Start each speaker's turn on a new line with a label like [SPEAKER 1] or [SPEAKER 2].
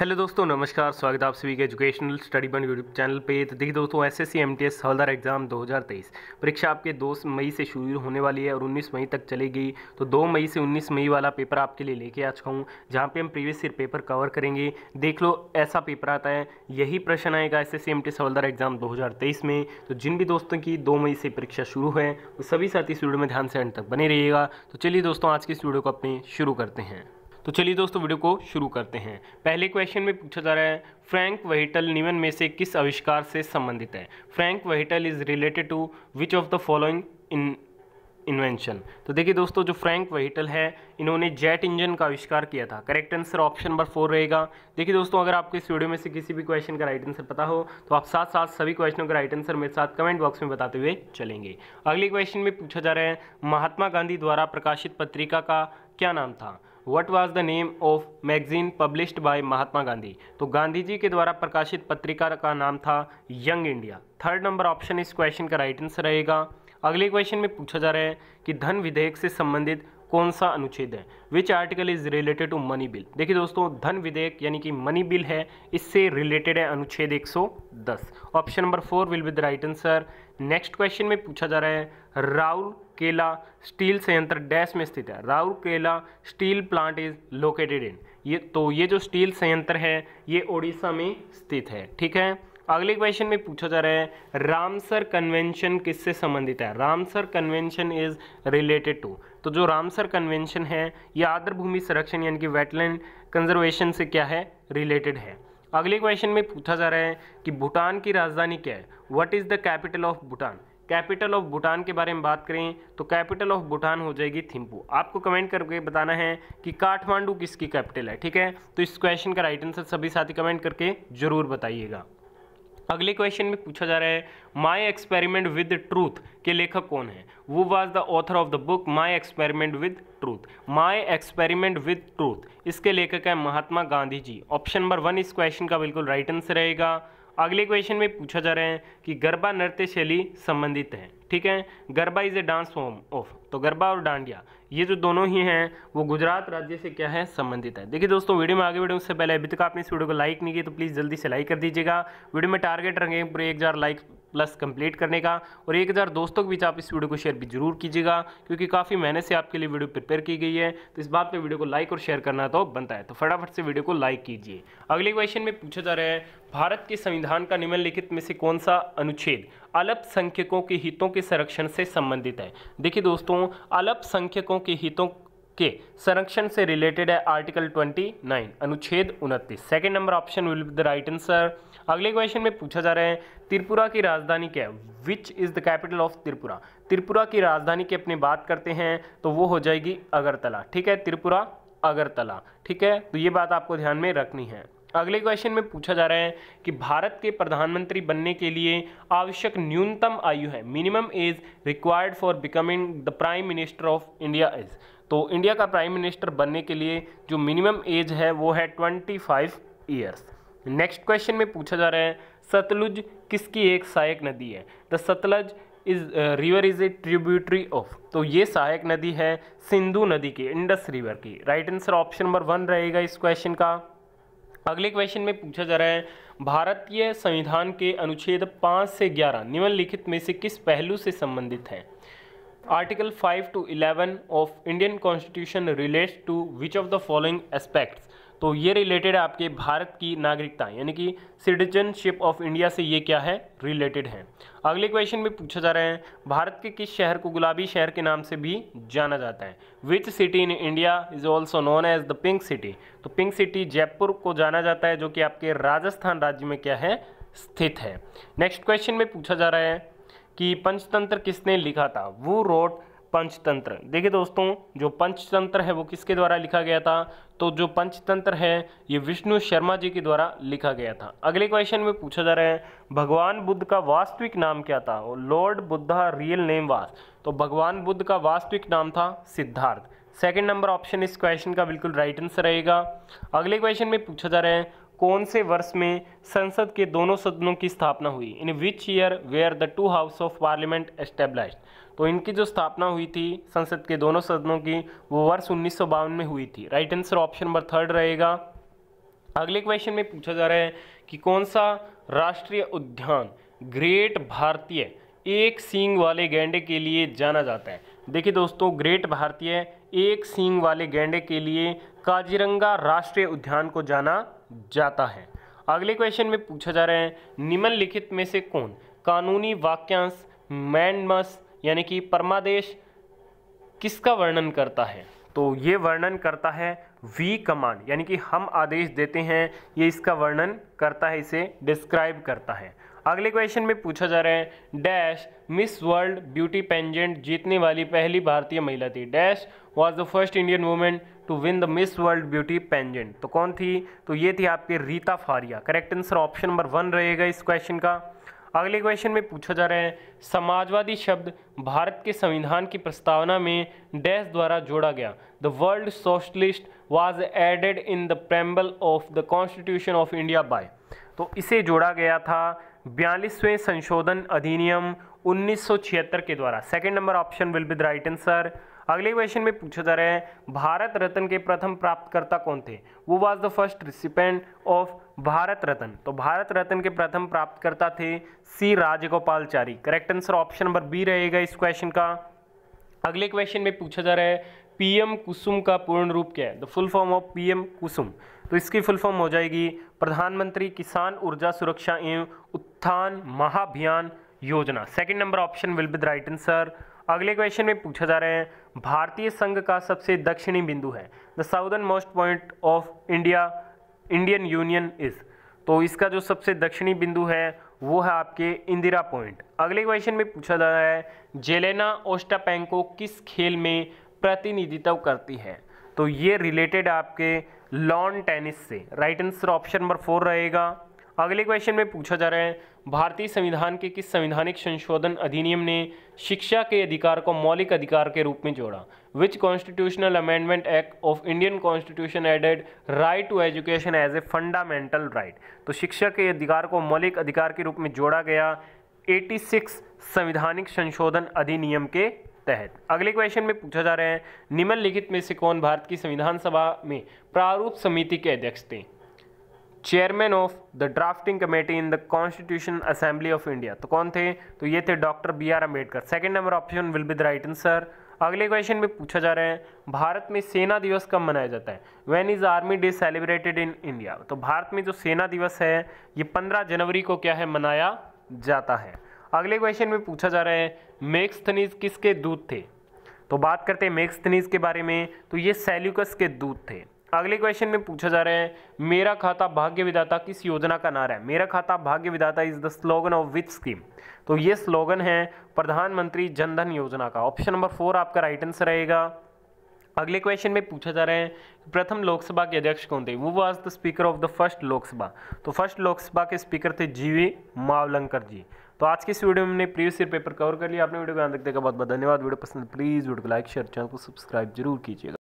[SPEAKER 1] hello दोस्तों नमस्कार स्वागत आप सभी के एजुकेशनल स्टडी बन यूट्यूब चैनल पे तो देखिए दोस्तों S S C M T S हवलदार एग्ज़ाम 2023 परीक्षा आपके 2 मई से शुरू होने वाली है और 19 मई तक चलेगी तो 2 मई से 19 मई वाला पेपर आपके लिए लेके आ चुका हूँ जहाँ पे हम प्रीवियस ईयर पेपर कवर करेंगे देख लो ऐसा पेपर आता है यही प्रश्न आएगा S S C M T S हवलदार एग्ज़ाम दो में तो जिन भी दोस्तों की दो मई से परीक्षा शुरू है वो सभी साथी इस वीडियो में ध्यान से अंत तक बने रहिएगा तो चलिए दोस्तों आज की इस वीडियो को अपने शुरू करते हैं तो चलिए दोस्तों वीडियो को शुरू करते हैं पहले क्वेश्चन में पूछा जा रहा है फ्रैंक वहीटल निवन में से किस आविष्कार से संबंधित है Frank Whittle is related to which of the following in invention तो देखिए दोस्तों जो फ्रैंक वहीटल है इन्होंने जेट इंजन का आविष्कार किया था correct answer option number four रहेगा देखिए दोस्तों अगर आपको इस वीडियो में से किसी भी क्वेश्चन का राइट आंसर पता हो तो आप साथ साथ सभी क्वेश्चनों का राइट आंसर मेरे साथ कमेंट बॉक्स में बताते हुए चलेंगे अगले क्वेश्चन में पूछा जा रहा है महात्मा गांधी द्वारा प्रकाशित पत्रिका का क्या नाम था what was the name of magazine published by Mahatma Gandhi तो गांधी जी के द्वारा प्रकाशित पत्रिका का नाम था Young India third number option इस क्वेश्चन का राइट आंसर रहेगा अगले क्वेश्चन में पूछा जा रहा है कि धन विधेयक से संबंधित कौन सा अनुच्छेद है which article is related to money bill देखिए दोस्तों धन विधेयक यानी कि मनी बिल है इससे रिलेटेड है अनुच्छेद 110 option number four will be the right answer next question में पूछा जा रहा है राउल केला स्टील संयंत्र डैश में स्थित है Rourkela steel plant is located in ये तो ये जो स्टील संयंत्र है ये ओडिशा में स्थित है ठीक है अगले क्वेश्चन में पूछा जा रहा है रामसर कन्वेंशन किससे संबंधित है Ramsar convention is related to तो जो रामसर कन्वेंशन है ये आदर भूमि संरक्षण यानी कि वेटलैंड कंजर्वेशन से क्या है रिलेटेड है अगले क्वेश्चन में पूछा जा रहा है कि भूटान की राजधानी क्या है what is the capital of Bhutan capital of Bhutan के बारे में बात करें तो कैपिटल ऑफ भूटान हो जाएगी थिम्पू आपको कमेंट करके बताना है कि काठमांडू किसकी कैपिटल है ठीक है तो इस क्वेश्चन का राइट आंसर सभी साथी कमेंट करके जरूर बताइएगा अगले क्वेश्चन में पूछा जा रहा है माय एक्सपेरिमेंट विद ट्रूथ के लेखक कौन है who was the author of the book my experiment with truth my experiment with truth इसके लेखक है Mahatma Gandhi ji option number one इस क्वेश्चन का बिल्कुल राइट आंसर रहेगा अगले क्वेश्चन में पूछा जा रहा है कि गरबा नृत्य शैली संबंधित है ठीक है garba is a dance form of तो गरबा और डांडिया ये जो दोनों ही हैं वो गुजरात राज्य से क्या है संबंधित है देखिए दोस्तों वीडियो में आगे बढ़े उससे पहले अभी तक आपने इस वीडियो को लाइक नहीं किया तो प्लीज़ जल्दी से लाइक कर दीजिएगा वीडियो में टारगेट रखें पूरे एक हज़ार लाइक प्लस कंप्लीट करने का और एक हज़ार दोस्तों के बीच आप इस वीडियो को शेयर भी जरूर कीजिएगा क्योंकि काफ़ी मेहनत से आपके लिए वीडियो प्रिपेयर की गई है तो इस बात पे वीडियो को लाइक और शेयर करना तो बनता है तो फटाफट से वीडियो को लाइक कीजिए अगले क्वेश्चन में पूछा जा रहा है भारत के संविधान का निम्नलिखित में से कौन सा अनुच्छेद अल्पसंख्यकों के हितों के संरक्षण से संबंधित है देखिए दोस्तों अल्पसंख्यकों के हितों के संरक्षण से रिलेटेड है आर्टिकल 29 अनुच्छेद उनतीस second number option will be the right answer अगले क्वेश्चन में पूछा जा रहा है त्रिपुरा की राजधानी क्या है which is the capital of Tripura Tripura की राजधानी की अपनी बात करते हैं तो वो हो जाएगी अगरतला ठीक है त्रिपुरा अगरतला ठीक है तो ये बात आपको ध्यान में रखनी है अगले क्वेश्चन में पूछा जा रहा है कि भारत के प्रधानमंत्री बनने के लिए आवश्यक न्यूनतम आयु है minimum age required for becoming the prime minister of India is तो इंडिया का प्राइम मिनिस्टर बनने के लिए जो मिनिमम एज है वो है twenty five years next question में पूछा जा रहा है सतलुज किसकी एक सहायक नदी है the Sutlej is river is a tributary of तो ये सहायक नदी है सिंधु नदी की इंडस रिवर की right answer option number one रहेगा इस क्वेश्चन का अगले क्वेश्चन में पूछा जा रहा है भारतीय संविधान के अनुच्छेद पाँच से ग्यारह निम्नलिखित में से किस पहलू से संबंधित हैं article five two eleven of Indian constitution relates to which of the following aspects तो ये रिलेटेड है आपके भारत की नागरिकता यानी कि सिटीजनशिप ऑफ इंडिया से ये क्या है रिलेटेड है अगले क्वेश्चन में पूछा जा रहा है भारत के किस शहर को गुलाबी शहर के नाम से भी जाना जाता है which city in India is also known as the pink city तो पिंक सिटी जयपुर को जाना जाता है जो कि आपके राजस्थान राज्य में क्या है स्थित है नेक्स्ट क्वेश्चन में पूछा जा रहा है कि पंचतंत्र किसने लिखा था वो रोट पंचतंत्र देखिए दोस्तों जो पंचतंत्र है वो किसके द्वारा लिखा गया था तो जो पंचतंत्र है ये विष्णु शर्मा जी के द्वारा लिखा गया था अगले क्वेश्चन में पूछा जा रहा है भगवान बुद्ध का वास्तविक नाम क्या था लॉर्ड बुद्धा रियल नेम वास तो भगवान बुद्ध का वास्तविक नाम था सिद्धार्थ सेकेंड नंबर ऑप्शन इस क्वेश्चन का बिल्कुल राइट आंसर रहेगा अगले क्वेश्चन में पूछा जा रहा है कौन से वर्ष में संसद के दोनों सदनों की स्थापना हुई in which year were the two house of parliament established तो इनकी जो स्थापना हुई थी संसद के दोनों सदनों की वो वर्ष उन्नीस में हुई थी right answer option number third रहेगा अगले क्वेश्चन में पूछा जा रहा है कि कौन सा राष्ट्रीय उद्यान ग्रेट भारतीय एक सींग वाले गैंडे के लिए जाना जाता है देखिए दोस्तों ग्रेट भारतीय एक सींग वाले गैंडे के लिए काजीरंगा राष्ट्रीय उद्यान को जाना जाता है अगले क्वेश्चन में पूछा जा रहा है निम्नलिखित में से कौन कानूनी वाक्यांश मैनमस यानी कि परमादेश किसका वर्णन करता है तो ये वर्णन करता है वी कमांड यानी कि हम आदेश देते हैं ये इसका वर्णन करता है इसे डिस्क्राइब करता है अगले क्वेश्चन में पूछा जा रहा है dash miss world beauty pageant जीतने वाली पहली भारतीय महिला थी dash was the first Indian women to win the miss world beauty pageant तो कौन थी तो ये थी आपके Reita Faria correct answer option number one रहेगा इस क्वेश्चन का अगले क्वेश्चन में पूछा जा रहा है समाजवादी शब्द भारत के संविधान की प्रस्तावना में डैश द्वारा जोड़ा गया the world socialist was added in the preamble of the constitution of India by तो इसे जोड़ा गया था बयालीसवें संशोधन अधिनियम 1976 के द्वारा second number option will be the right answer अगले क्वेश्चन में पूछा जा रहा है भारत रत्न के प्रथम प्राप्तकर्ता कौन थे who was the first recipient of Bharat Ratna तो भारत रत्न के प्रथम प्राप्तकर्ता थे C Rajagopalachari correct answer option number B रहेगा इस क्वेश्चन का अगले क्वेश्चन में पूछा जा रहा है पीएम कुसुम का पूर्ण रूप क्या है the full form of PM Kusum तो इसकी फुल फॉर्म हो जाएगी प्रधानमंत्री किसान ऊर्जा सुरक्षा एवं उत्थान महाभियान योजना second number option will be the right answer अगले क्वेश्चन में पूछा जा रहा है भारतीय संघ का सबसे दक्षिणी बिंदु है the southern most point of India Indian union is तो इसका जो सबसे दक्षिणी बिंदु है वो है आपके इंदिरा पॉइंट अगले क्वेश्चन में पूछा जा रहा है जेलेना ओस्टापेंको किस खेल में प्रतिनिधित्व करती है तो ये रिलेटेड आपके लॉन टेनिस से right answer option number four रहेगा अगले क्वेश्चन में पूछा जा रहा है भारतीय संविधान के किस संविधानिक संशोधन अधिनियम ने शिक्षा के अधिकार को मौलिक अधिकार के रूप में जोड़ा which constitutional amendment act of Indian constitution added right to education as a fundamental right तो शिक्षा के अधिकार को मौलिक अधिकार के रूप में जोड़ा गया 86 संविधानिक संशोधन अधिनियम के तहत अगले क्वेश्चन में पूछा जा रहा है निम्नलिखित में से कौन भारत की संविधान सभा में प्रारूप समिति के अध्यक्ष थे chairman of the drafting committee in the constitution assembly of India तो कौन थे तो ये थे doctor B R Ambedkar second number option will be the right answer अगले क्वेश्चन में पूछा जा रहा है भारत में सेना दिवस कब मनाया जाता है when is army day celebrated in India तो भारत में जो सेना दिवस है ये पंद्रह जनवरी को क्या है मनाया जाता है अगले क्वेश्चन में पूछा जा रहा है मेक्स्थनीज किसके दूत थे तो बात करते हैं मेक्स्थनीज के बारे में तो ये सेल्यूकस के दूत थे अगले क्वेश्चन में पूछा जा रहे हैं मेरा खाता भाग्य विदाता किस योजना का नारा है मेरा खाता भाग्य विदाता is the slogan of which scheme तो ये स्लोगन है प्रधानमंत्री जनधन योजना का ऑप्शन नंबर फोर आपका राइट आंसर रहेगा अगले क्वेश्चन में पूछा जा रहे हैं प्रथम लोकसभा के अध्यक्ष कौन थे who was the speaker of the first Lok Sabha तो फर्स्ट लोकसभा के स्पीकर थे जीवी मावलंकर जी तो आज की इस वीडियो में हमने प्रीवियस ईयर पेपर कवर कर लिया आपने वीडियो को ध्यान रखने का बहुत बहुत धन्यवाद वीडियो पसंद प्लीज़ वीडियो को लाइक शेयर चैनल को सब्सक्राइब जरूर कीजिएगा